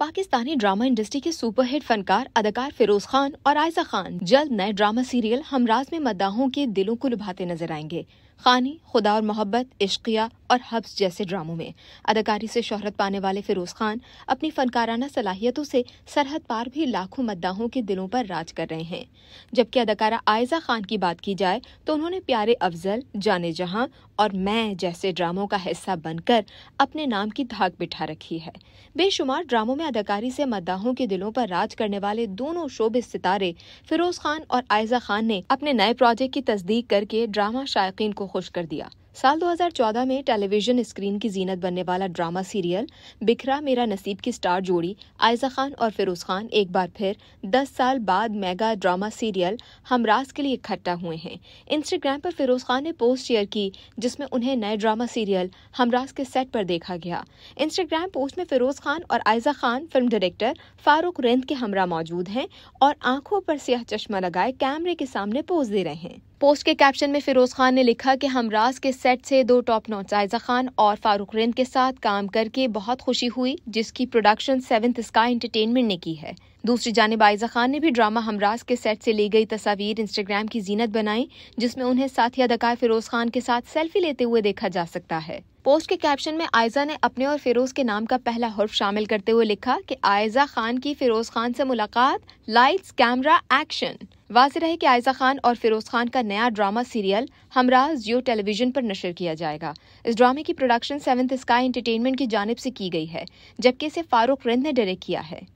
Pakistani drama industry के superhit फनकार अदाकार फिरोज खान और आयजा खान जल्द नए ड्रामा सीरियल हमराज में मद्दाहों के दिलों को लुभाते नजर आएंगे खानी खुदा और मोहब्बत इश्किया और हब्स जैसे ड्रामों में अदाकारी से शोहरत पाने वाले फिरोज खान अपनी फनकाराना सलाहियतों से सरहद पार भी लाखों मद्दाहों के दिलों पर राज कर रहे हैं जबकि अदाकारा आयजा खान की बात की जाए तो उन्होंने प्यारे अफजल जाने जहां और मैं जैसे ड्रामों का हिस्सा बनकर अपने नाम की धाक बिठा रखी है बेशुमार ड्रामों में अदाकारी से मद्दाहों के दिलों पर राज करने वाले दोनों शोबे सितारे फिरोज खान और आयजा खान ने अपने नए प्रोजेक्ट की तस्दीक करके ड्रामा शायक को खुश कर दिया साल 2014 में टेलीविजन स्क्रीन की जीनत बनने वाला ड्रामा सीरियल बिखरा मेरा नसीब की स्टार जोड़ी आयजा खान और फिरोज खान एक बार फिर 10 साल बाद मेगा ड्रामा सीरियल हमराज के लिए इकट्ठा हुए हैं इंस्टाग्राम पर फिरोज खान ने पोस्ट शेयर की जिसमें उन्हें नए ड्रामा सीरियल हमराज के सेट पर देखा गया इंस्टाग्राम पोस्ट में फिरोज खान और आयजा खान फिल्म डायरेक्टर फारूक रेंद के हमरा मौजूद हैं और आंखों पर सियाह चश्मा लगाए कैमरे के सामने पोज दे रहे हैं पोस्ट के कैप्शन में फिरोज खान ने लिखा कि हम राज के सेट से दो टॉप नॉट जायजा खान और फारूक रेन के साथ काम करके बहुत खुशी हुई जिसकी प्रोडक्शन सेवेंथ स्काई एंटरटेनमेंट ने की है दूसरी जानब आयजा खान ने भी ड्रामा हमराज के सेट से ली गई तस्वीर इंस्टाग्राम की जीनत बनाई जिसमें उन्हें साथी अदाकार फिरोज खान के साथ सेल्फी लेते हुए देखा जा सकता है पोस्ट के कैप्शन में आयजा ने अपने और फिरोज के नाम का पहला हर्फ शामिल करते हुए लिखा कि आयजा खान की फिरोज खान से मुलाकात लाइट्स कैमरा एक्शन वाज रहे कि आयजा खान और फिरोज खान का नया drama serial Humraaz Geo television पर नशर किया जाएगा इस ड्रामे की प्रोडक्शन सेवंथ स्काई एंटरटेनमेंट की जानब से की गई है जबकि इसे फारूक रिंद ने डायरेक्ट किया है